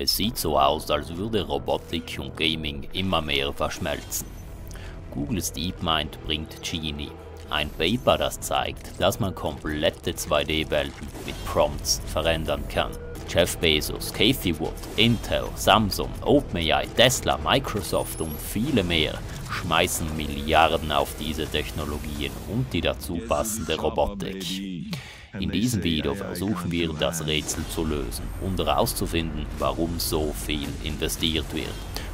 Es sieht so aus, als würde Robotik und Gaming immer mehr verschmelzen. Googles DeepMind bringt Genie, ein Paper, das zeigt, dass man komplette 2D-Welten mit Prompts verändern kann. Jeff Bezos, Kathy Wood, Intel, Samsung, OpenAI, Tesla, Microsoft und viele mehr schmeißen Milliarden auf diese Technologien und die dazu passende Robotik. In diesem Video versuchen wir, das Rätsel zu lösen und herauszufinden, warum so viel investiert wird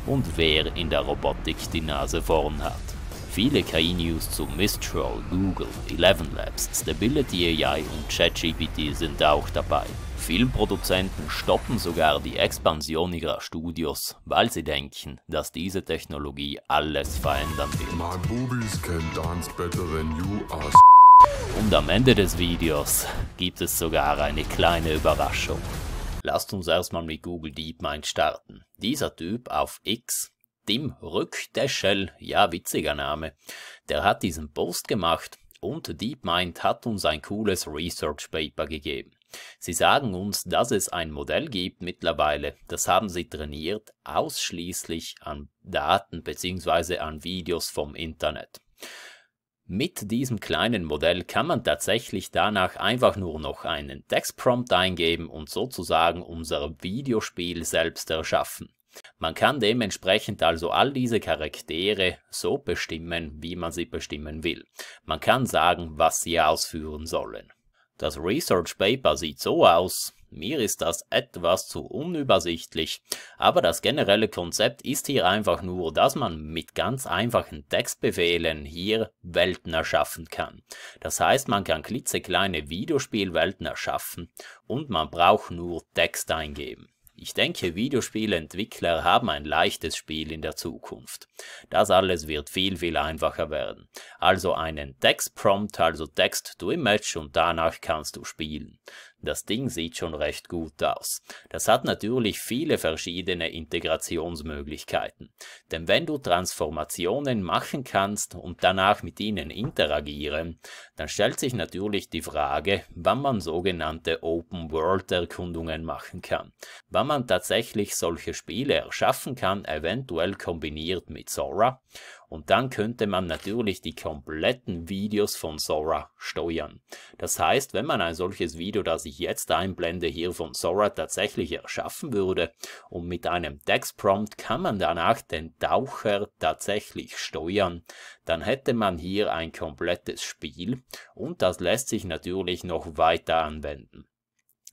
und wer in der Robotik die Nase vorn hat. Viele KI-News zu Mistral, Google, Eleven Labs, Stability AI und ChatGPT sind auch dabei. Filmproduzenten stoppen sogar die Expansion ihrer Studios, weil sie denken, dass diese Technologie alles verändern wird. My boobies can dance better than you, ass. Und am Ende des Videos gibt es sogar eine kleine Überraschung. Lasst uns erstmal mit Google DeepMind starten. Dieser Typ auf X, Tim Rückdeschel, ja witziger Name, der hat diesen Post gemacht und DeepMind hat uns ein cooles Research Paper gegeben. Sie sagen uns, dass es ein Modell gibt mittlerweile, das haben sie trainiert ausschließlich an Daten bzw. an Videos vom Internet. Mit diesem kleinen Modell kann man tatsächlich danach einfach nur noch einen Textprompt eingeben und sozusagen unser Videospiel selbst erschaffen. Man kann dementsprechend also all diese Charaktere so bestimmen, wie man sie bestimmen will. Man kann sagen, was sie ausführen sollen. Das Research Paper sieht so aus, mir ist das etwas zu unübersichtlich, aber das generelle Konzept ist hier einfach nur, dass man mit ganz einfachen Textbefehlen hier Welten erschaffen kann. Das heißt, man kann klitzekleine Videospielwelten erschaffen und man braucht nur Text eingeben. Ich denke, Videospielentwickler haben ein leichtes Spiel in der Zukunft. Das alles wird viel, viel einfacher werden. Also einen Textprompt, also Text to Image und danach kannst du spielen. Das Ding sieht schon recht gut aus. Das hat natürlich viele verschiedene Integrationsmöglichkeiten. Denn wenn du Transformationen machen kannst und danach mit ihnen interagieren, dann stellt sich natürlich die Frage, wann man sogenannte Open-World-Erkundungen machen kann. Wann man tatsächlich solche Spiele erschaffen kann, eventuell kombiniert mit Sora und dann könnte man natürlich die kompletten Videos von Sora steuern. Das heißt, wenn man ein solches Video, das ich jetzt einblende, hier von Sora tatsächlich erschaffen würde und mit einem Textprompt kann man danach den Taucher tatsächlich steuern, dann hätte man hier ein komplettes Spiel und das lässt sich natürlich noch weiter anwenden.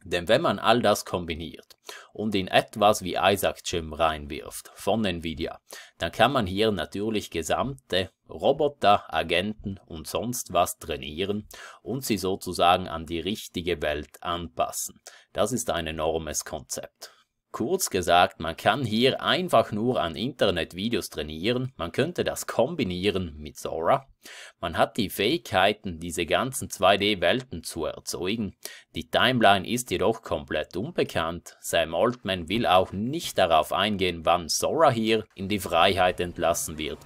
Denn wenn man all das kombiniert und in etwas wie Isaac Jim reinwirft von Nvidia, dann kann man hier natürlich gesamte Roboter, Agenten und sonst was trainieren und sie sozusagen an die richtige Welt anpassen. Das ist ein enormes Konzept. Kurz gesagt, man kann hier einfach nur an Internetvideos trainieren, man könnte das kombinieren mit Zora, man hat die Fähigkeiten, diese ganzen 2D-Welten zu erzeugen. Die Timeline ist jedoch komplett unbekannt. Sam Altman will auch nicht darauf eingehen, wann Sora hier in die Freiheit entlassen wird.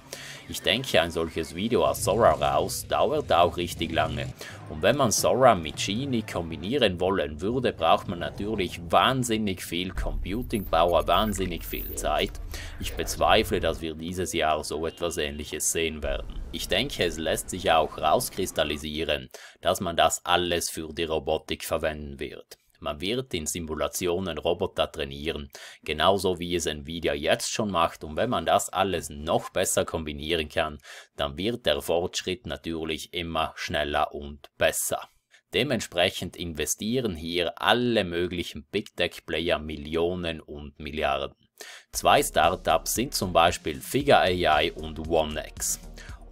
Ich denke, ein solches Video aus Sora raus dauert auch richtig lange. Und wenn man Sora mit Genie kombinieren wollen würde, braucht man natürlich wahnsinnig viel Computing Power, wahnsinnig viel Zeit. Ich bezweifle, dass wir dieses Jahr so etwas ähnliches sehen werden. Ich denke, es lässt sich ja auch rauskristallisieren, dass man das alles für die Robotik verwenden wird. Man wird in Simulationen Roboter trainieren, genauso wie es Nvidia jetzt schon macht und wenn man das alles noch besser kombinieren kann, dann wird der Fortschritt natürlich immer schneller und besser. Dementsprechend investieren hier alle möglichen Big Tech Player Millionen und Milliarden. Zwei Startups sind zum Beispiel Figure AI und OneX.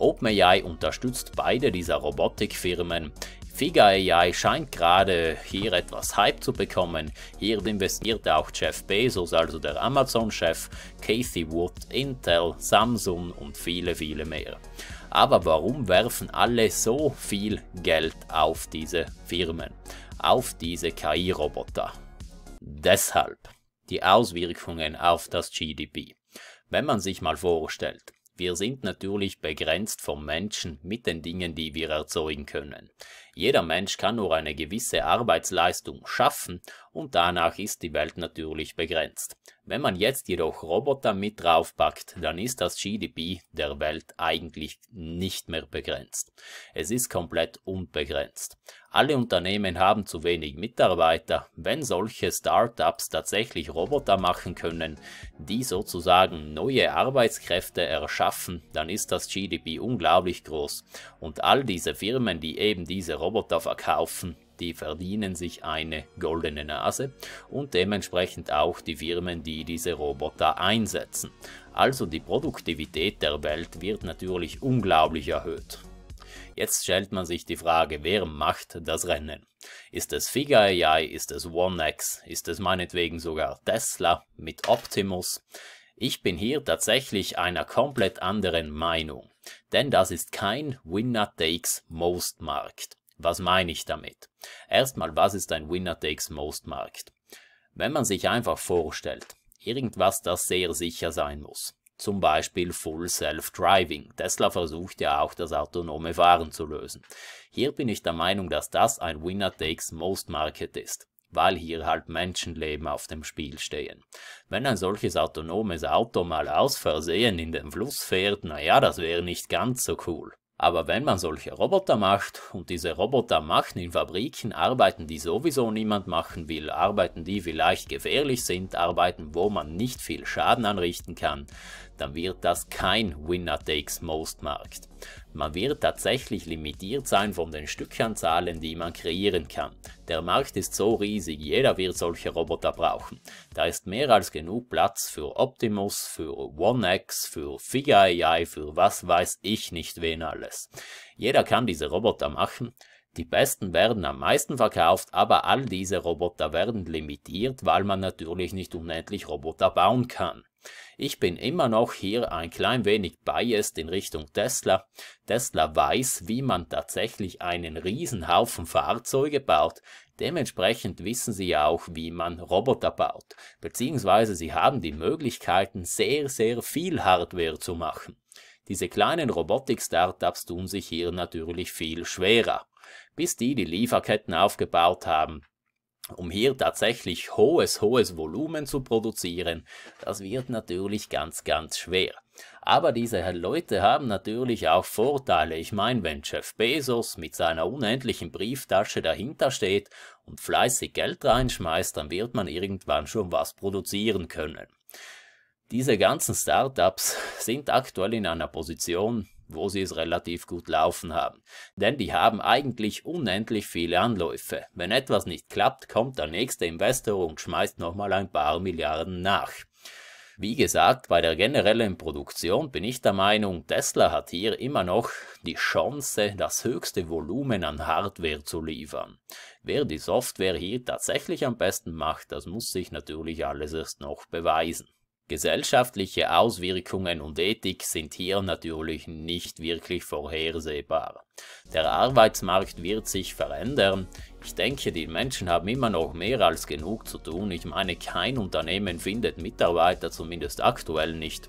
OpenAI unterstützt beide dieser Robotikfirmen. FigaAI scheint gerade hier etwas Hype zu bekommen. Hier investiert auch Jeff Bezos, also der Amazon-Chef, Casey Wood, Intel, Samsung und viele, viele mehr. Aber warum werfen alle so viel Geld auf diese Firmen, auf diese KI-Roboter? Deshalb die Auswirkungen auf das GDP. Wenn man sich mal vorstellt, wir sind natürlich begrenzt vom Menschen mit den Dingen, die wir erzeugen können. Jeder Mensch kann nur eine gewisse Arbeitsleistung schaffen und danach ist die Welt natürlich begrenzt. Wenn man jetzt jedoch Roboter mit draufpackt, dann ist das GDP der Welt eigentlich nicht mehr begrenzt. Es ist komplett unbegrenzt. Alle Unternehmen haben zu wenig Mitarbeiter. Wenn solche Startups tatsächlich Roboter machen können, die sozusagen neue Arbeitskräfte erschaffen, dann ist das GDP unglaublich groß. Und all diese Firmen, die eben diese Roboter verkaufen. Die verdienen sich eine goldene Nase und dementsprechend auch die Firmen, die diese Roboter einsetzen. Also die Produktivität der Welt wird natürlich unglaublich erhöht. Jetzt stellt man sich die Frage, wer macht das Rennen? Ist es Figure AI, ist es OneX, ist es meinetwegen sogar Tesla mit Optimus? Ich bin hier tatsächlich einer komplett anderen Meinung, denn das ist kein Winner Takes Most Markt. Was meine ich damit? Erstmal, was ist ein Winner Takes Most Markt? Wenn man sich einfach vorstellt, irgendwas, das sehr sicher sein muss, zum Beispiel Full Self-Driving. Tesla versucht ja auch das autonome Fahren zu lösen. Hier bin ich der Meinung, dass das ein Winner Takes Most Market ist, weil hier halt Menschenleben auf dem Spiel stehen. Wenn ein solches autonomes Auto mal aus Versehen in den Fluss fährt, naja, das wäre nicht ganz so cool. Aber wenn man solche Roboter macht und diese Roboter machen in Fabriken Arbeiten, die sowieso niemand machen will, Arbeiten, die vielleicht gefährlich sind, Arbeiten, wo man nicht viel Schaden anrichten kann, dann wird das kein Winner Takes Most Markt. Man wird tatsächlich limitiert sein von den Stückanzahlen, die man kreieren kann. Der Markt ist so riesig, jeder wird solche Roboter brauchen. Da ist mehr als genug Platz für Optimus, für OneX, für Figure AI, für was weiß ich nicht wen alles. Jeder kann diese Roboter machen. Die besten werden am meisten verkauft, aber all diese Roboter werden limitiert, weil man natürlich nicht unendlich Roboter bauen kann. Ich bin immer noch hier ein klein wenig biased in Richtung Tesla. Tesla weiß, wie man tatsächlich einen Riesenhaufen Fahrzeuge baut. Dementsprechend wissen sie auch, wie man Roboter baut. Beziehungsweise sie haben die Möglichkeiten, sehr, sehr viel Hardware zu machen. Diese kleinen Robotik-Startups tun sich hier natürlich viel schwerer. Bis die die Lieferketten aufgebaut haben, um hier tatsächlich hohes, hohes Volumen zu produzieren, das wird natürlich ganz, ganz schwer. Aber diese Leute haben natürlich auch Vorteile. Ich meine, wenn Jeff Bezos mit seiner unendlichen Brieftasche dahinter steht und fleißig Geld reinschmeißt, dann wird man irgendwann schon was produzieren können. Diese ganzen Startups sind aktuell in einer Position, wo sie es relativ gut laufen haben. Denn die haben eigentlich unendlich viele Anläufe. Wenn etwas nicht klappt, kommt der nächste Investor und schmeißt nochmal ein paar Milliarden nach. Wie gesagt, bei der generellen Produktion bin ich der Meinung, Tesla hat hier immer noch die Chance, das höchste Volumen an Hardware zu liefern. Wer die Software hier tatsächlich am besten macht, das muss sich natürlich alles erst noch beweisen. Gesellschaftliche Auswirkungen und Ethik sind hier natürlich nicht wirklich vorhersehbar. Der Arbeitsmarkt wird sich verändern. Ich denke, die Menschen haben immer noch mehr als genug zu tun. Ich meine, kein Unternehmen findet Mitarbeiter, zumindest aktuell nicht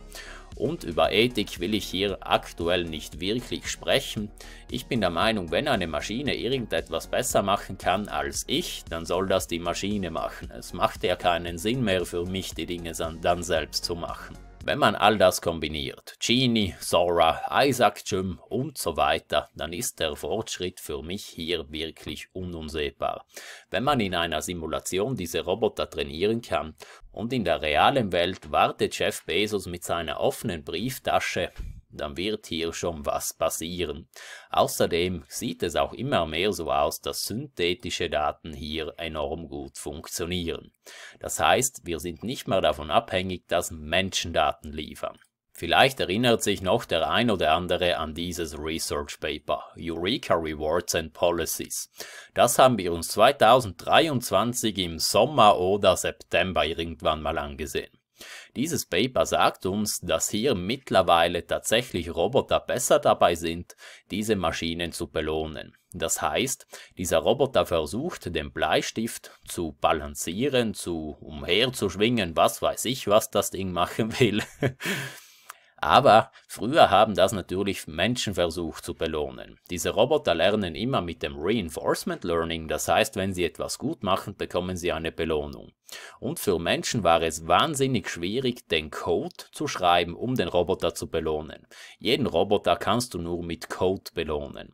und über Ethik will ich hier aktuell nicht wirklich sprechen. Ich bin der Meinung, wenn eine Maschine irgendetwas besser machen kann als ich, dann soll das die Maschine machen. Es macht ja keinen Sinn mehr für mich, die Dinge dann selbst zu machen. Wenn man all das kombiniert, Genie, Sora, Isaac Jim und so weiter, dann ist der Fortschritt für mich hier wirklich ununsehbar. Wenn man in einer Simulation diese Roboter trainieren kann und in der realen Welt wartet Jeff Bezos mit seiner offenen Brieftasche dann wird hier schon was passieren. Außerdem sieht es auch immer mehr so aus, dass synthetische Daten hier enorm gut funktionieren. Das heißt, wir sind nicht mehr davon abhängig, dass Menschen Daten liefern. Vielleicht erinnert sich noch der ein oder andere an dieses Research Paper Eureka Rewards and Policies. Das haben wir uns 2023 im Sommer oder September irgendwann mal angesehen. Dieses Paper sagt uns, dass hier mittlerweile tatsächlich Roboter besser dabei sind, diese Maschinen zu belohnen. Das heißt, dieser Roboter versucht, den Bleistift zu balancieren, zu umherzuschwingen, was weiß ich, was das Ding machen will. Aber früher haben das natürlich Menschen versucht zu belohnen. Diese Roboter lernen immer mit dem Reinforcement Learning, das heißt, wenn sie etwas gut machen, bekommen sie eine Belohnung. Und für Menschen war es wahnsinnig schwierig, den Code zu schreiben, um den Roboter zu belohnen. Jeden Roboter kannst du nur mit Code belohnen.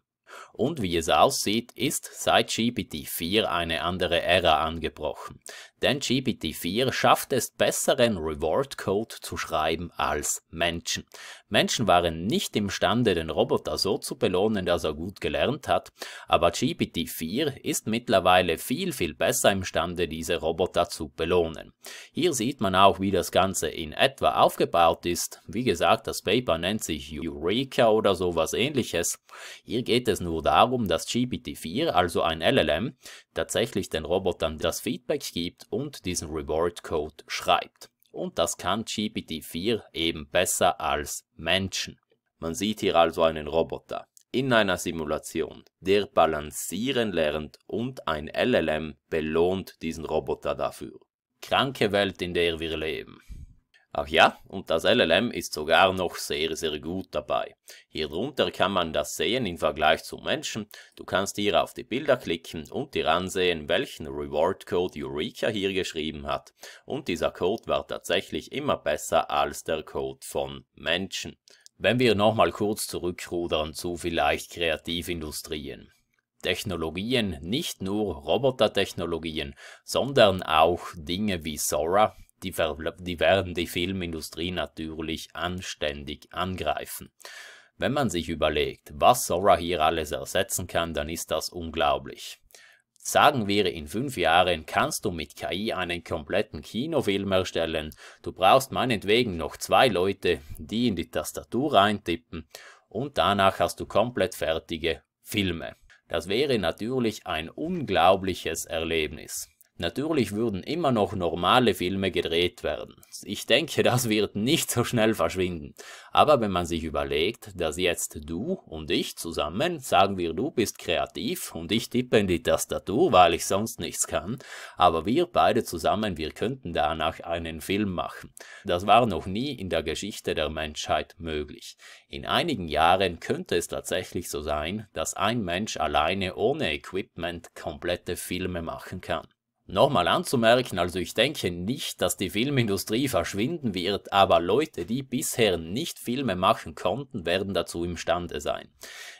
Und wie es aussieht, ist seit GPT-4 eine andere Ära angebrochen. Denn GPT-4 schafft es, besseren Reward Code zu schreiben als Menschen. Menschen waren nicht imstande, den Roboter so zu belohnen, dass er gut gelernt hat, aber GPT-4 ist mittlerweile viel, viel besser imstande, diese Roboter zu belohnen. Hier sieht man auch, wie das Ganze in etwa aufgebaut ist. Wie gesagt, das Paper nennt sich Eureka oder sowas ähnliches. Hier geht es nur darum, dass GPT-4, also ein LLM, tatsächlich den Robotern das Feedback gibt und diesen Reward Code schreibt und das kann GPT-4 eben besser als Menschen. Man sieht hier also einen Roboter in einer Simulation, der balancieren lernt und ein LLM belohnt diesen Roboter dafür. Kranke Welt, in der wir leben. Ach ja, und das LLM ist sogar noch sehr, sehr gut dabei. Hier drunter kann man das sehen im Vergleich zu Menschen. Du kannst hier auf die Bilder klicken und dir ansehen, welchen Reward Code Eureka hier geschrieben hat. Und dieser Code war tatsächlich immer besser als der Code von Menschen. Wenn wir nochmal kurz zurückrudern zu vielleicht Kreativindustrien. Technologien, nicht nur Robotertechnologien, sondern auch Dinge wie Sora, die, die werden die Filmindustrie natürlich anständig angreifen. Wenn man sich überlegt, was Sora hier alles ersetzen kann, dann ist das unglaublich. Sagen wir, in fünf Jahren kannst du mit KI einen kompletten Kinofilm erstellen, du brauchst meinetwegen noch zwei Leute, die in die Tastatur reintippen und danach hast du komplett fertige Filme. Das wäre natürlich ein unglaubliches Erlebnis. Natürlich würden immer noch normale Filme gedreht werden. Ich denke, das wird nicht so schnell verschwinden. Aber wenn man sich überlegt, dass jetzt du und ich zusammen, sagen wir du bist kreativ und ich tippe in die Tastatur, weil ich sonst nichts kann, aber wir beide zusammen, wir könnten danach einen Film machen. Das war noch nie in der Geschichte der Menschheit möglich. In einigen Jahren könnte es tatsächlich so sein, dass ein Mensch alleine ohne Equipment komplette Filme machen kann. Nochmal anzumerken, also ich denke nicht, dass die Filmindustrie verschwinden wird, aber Leute, die bisher nicht Filme machen konnten, werden dazu imstande sein.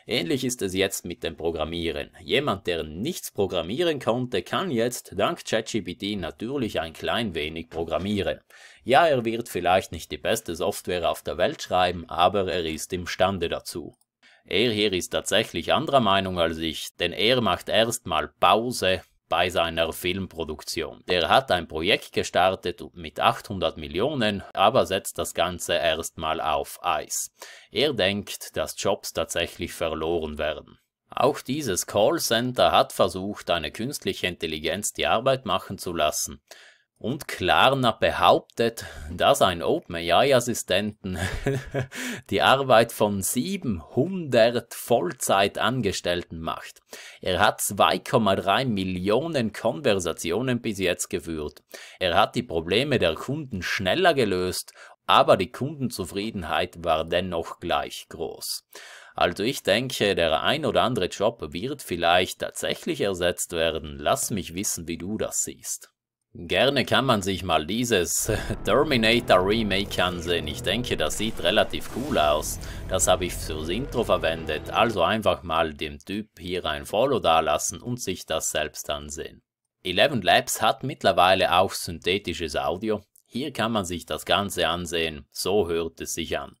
Ähnlich ist es jetzt mit dem Programmieren. Jemand, der nichts programmieren konnte, kann jetzt dank ChatGPT natürlich ein klein wenig programmieren. Ja, er wird vielleicht nicht die beste Software auf der Welt schreiben, aber er ist imstande dazu. Er hier ist tatsächlich anderer Meinung als ich, denn er macht erstmal Pause, bei seiner Filmproduktion. Er hat ein Projekt gestartet mit 800 Millionen, aber setzt das Ganze erstmal auf Eis. Er denkt, dass Jobs tatsächlich verloren werden. Auch dieses Callcenter hat versucht, eine künstliche Intelligenz die Arbeit machen zu lassen. Und Klarna behauptet, dass ein OpenAI-Assistenten die Arbeit von 700 Vollzeitangestellten macht. Er hat 2,3 Millionen Konversationen bis jetzt geführt. Er hat die Probleme der Kunden schneller gelöst, aber die Kundenzufriedenheit war dennoch gleich groß. Also ich denke, der ein oder andere Job wird vielleicht tatsächlich ersetzt werden. Lass mich wissen, wie du das siehst. Gerne kann man sich mal dieses Terminator Remake ansehen. Ich denke, das sieht relativ cool aus. Das habe ich fürs Intro verwendet. Also einfach mal dem Typ hier ein Follow dalassen und sich das selbst ansehen. Eleven Labs hat mittlerweile auch synthetisches Audio. Hier kann man sich das Ganze ansehen. So hört es sich an.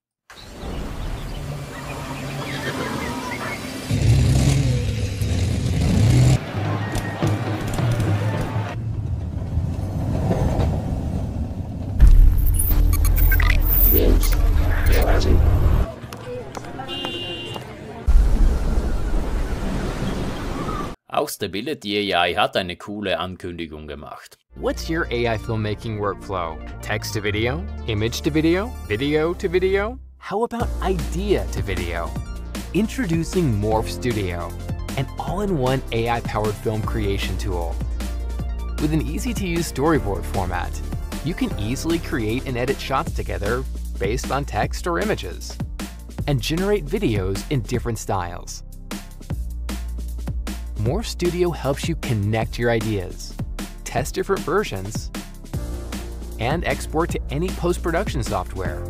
auch Stability AI hat eine coole Ankündigung gemacht. What's your AI filmmaking workflow? Text to video? Image to video? Video to video? How about idea to video? Introducing Morph Studio, an all-in-one AI-powered film creation tool. With an easy-to-use storyboard format, you can easily create and edit shots together based on text or images, and generate videos in different styles. More Studio helps you connect your ideas, test different versions, and export to any post-production software.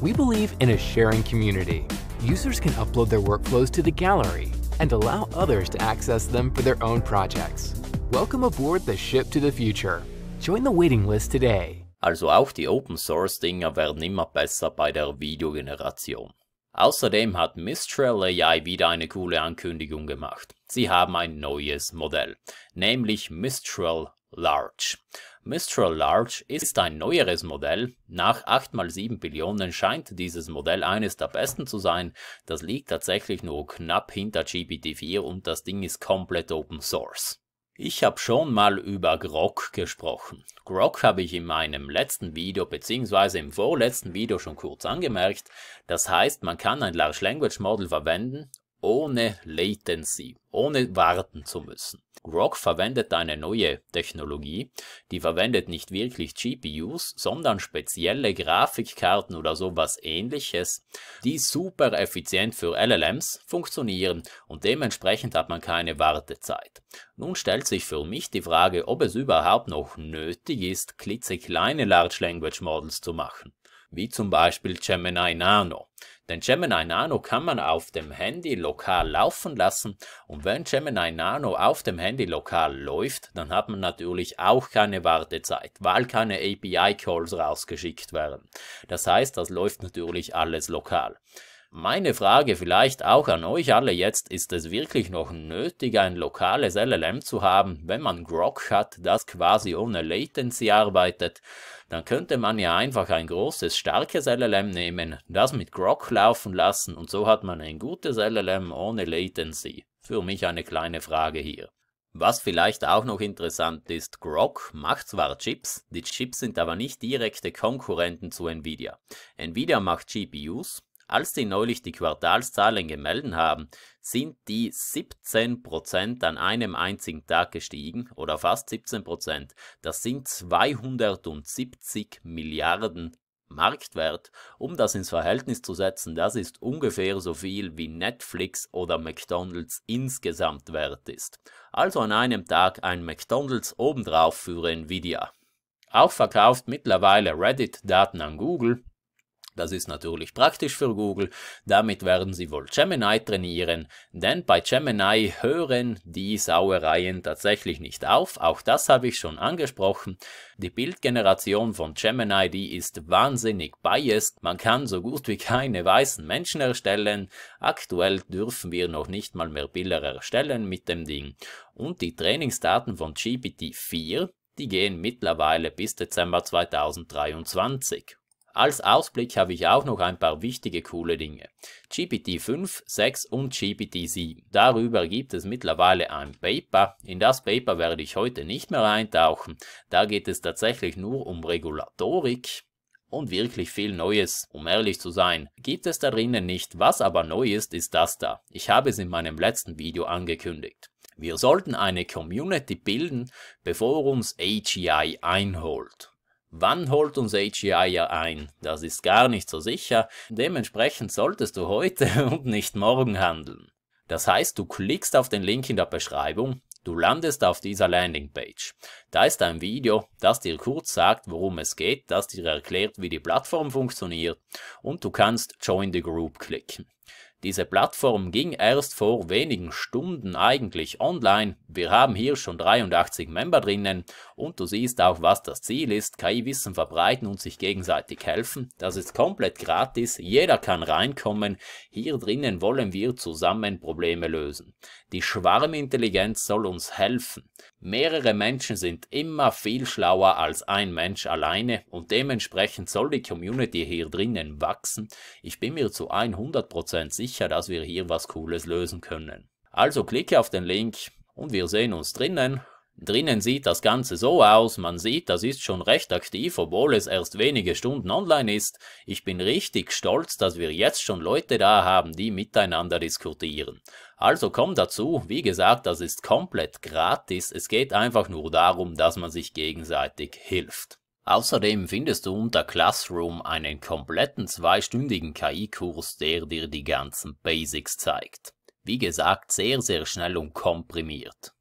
We believe in a sharing community. Users can upload their workflows to the gallery and allow others to access them for their own projects. Welcome aboard the ship to the future. Join the waiting list today. Also auch die Open Source Dinger werden immer besser bei der Videogeneration. Außerdem hat Mistral AI wieder eine coole Ankündigung gemacht. Sie haben ein neues Modell, nämlich Mistral Large. Mistral Large ist ein neueres Modell. Nach 8x7 Billionen scheint dieses Modell eines der besten zu sein. Das liegt tatsächlich nur knapp hinter GPT-4 und das Ding ist komplett Open Source. Ich habe schon mal über Grog gesprochen. Grog habe ich in meinem letzten Video bzw. im vorletzten Video schon kurz angemerkt. Das heißt, man kann ein Large Language Model verwenden, ohne Latency, ohne warten zu müssen. Grok verwendet eine neue Technologie, die verwendet nicht wirklich GPUs, sondern spezielle Grafikkarten oder sowas ähnliches, die super effizient für LLMs funktionieren und dementsprechend hat man keine Wartezeit. Nun stellt sich für mich die Frage, ob es überhaupt noch nötig ist, klitzekleine Large Language Models zu machen wie zum Beispiel Gemini Nano. Denn Gemini Nano kann man auf dem Handy lokal laufen lassen und wenn Gemini Nano auf dem Handy lokal läuft, dann hat man natürlich auch keine Wartezeit, weil keine API-Calls rausgeschickt werden. Das heißt, das läuft natürlich alles lokal. Meine Frage vielleicht auch an euch alle jetzt, ist es wirklich noch nötig, ein lokales LLM zu haben, wenn man Grog hat, das quasi ohne Latency arbeitet? dann könnte man ja einfach ein großes, starkes LLM nehmen, das mit Grok laufen lassen und so hat man ein gutes LLM ohne Latency. Für mich eine kleine Frage hier. Was vielleicht auch noch interessant ist, Grok macht zwar Chips, die Chips sind aber nicht direkte Konkurrenten zu Nvidia. Nvidia macht GPUs, als die neulich die Quartalszahlen gemeldet haben, sind die 17% an einem einzigen Tag gestiegen oder fast 17%. Das sind 270 Milliarden Marktwert. Um das ins Verhältnis zu setzen, das ist ungefähr so viel wie Netflix oder McDonald's insgesamt wert ist. Also an einem Tag ein McDonald's obendrauf für Nvidia. Auch verkauft mittlerweile Reddit Daten an Google das ist natürlich praktisch für Google, damit werden sie wohl Gemini trainieren, denn bei Gemini hören die Sauereien tatsächlich nicht auf, auch das habe ich schon angesprochen. Die Bildgeneration von Gemini, die ist wahnsinnig biased, man kann so gut wie keine weißen Menschen erstellen, aktuell dürfen wir noch nicht mal mehr Bilder erstellen mit dem Ding. Und die Trainingsdaten von GPT-4, die gehen mittlerweile bis Dezember 2023. Als Ausblick habe ich auch noch ein paar wichtige coole Dinge. GPT-5, 6 und GPT-7. Darüber gibt es mittlerweile ein Paper. In das Paper werde ich heute nicht mehr eintauchen. Da geht es tatsächlich nur um Regulatorik und wirklich viel Neues, um ehrlich zu sein. Gibt es da drinnen nicht, was aber neu ist, ist das da. Ich habe es in meinem letzten Video angekündigt. Wir sollten eine Community bilden, bevor uns AGI einholt. Wann holt uns AGI ja ein? Das ist gar nicht so sicher, dementsprechend solltest du heute und nicht morgen handeln. Das heißt, du klickst auf den Link in der Beschreibung, du landest auf dieser Landingpage. Da ist ein Video, das dir kurz sagt, worum es geht, das dir erklärt, wie die Plattform funktioniert und du kannst Join the Group klicken. Diese Plattform ging erst vor wenigen Stunden eigentlich online, wir haben hier schon 83 Member drinnen und du siehst auch, was das Ziel ist, KI-Wissen verbreiten und sich gegenseitig helfen. Das ist komplett gratis, jeder kann reinkommen, hier drinnen wollen wir zusammen Probleme lösen. Die Schwarmintelligenz soll uns helfen. Mehrere Menschen sind immer viel schlauer als ein Mensch alleine und dementsprechend soll die Community hier drinnen wachsen. Ich bin mir zu 100% sicher, dass wir hier was Cooles lösen können. Also klicke auf den Link und wir sehen uns drinnen. Drinnen sieht das Ganze so aus, man sieht, das ist schon recht aktiv, obwohl es erst wenige Stunden online ist. Ich bin richtig stolz, dass wir jetzt schon Leute da haben, die miteinander diskutieren. Also komm dazu, wie gesagt, das ist komplett gratis, es geht einfach nur darum, dass man sich gegenseitig hilft. Außerdem findest du unter Classroom einen kompletten zweistündigen KI-Kurs, der dir die ganzen Basics zeigt. Wie gesagt, sehr, sehr schnell und komprimiert.